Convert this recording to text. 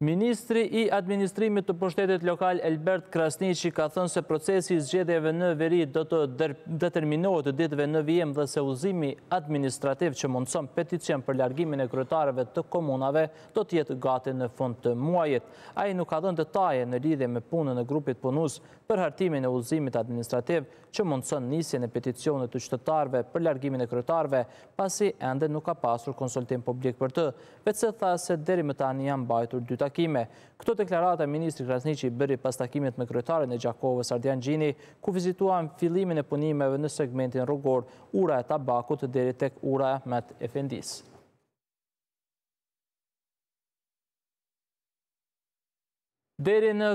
Ministri i Administrimit të Pushtetit Lokal Elbert Krasnici ka thënë se procesi i zgjedeve në veri do të determinohet të ditve në vijem dhe se uzimi administrativ që mundëson peticion për largimin e kryetarëve të komunave do tjetë gati në fund të muajit. A i nuk ka dhënë detaje në lidhje me punën e grupit punus për hartimin e uzimit administrativ që mundëson nisjen e peticionet të qëtëtarve për largimin e kryetarëve pasi ende nuk ka pasur konsultim publik për të, vetëse tha se deri më tani janë bajtur dyta takime. Këto deklarata e Ministri Krasnici bëri pas takimit me kryetarën e Gjakovës Ardian Gjini, ku vizituan filimin e punimeve në segmentin rrugor ura e tabakut dhe tek ura e met efendis. Deri në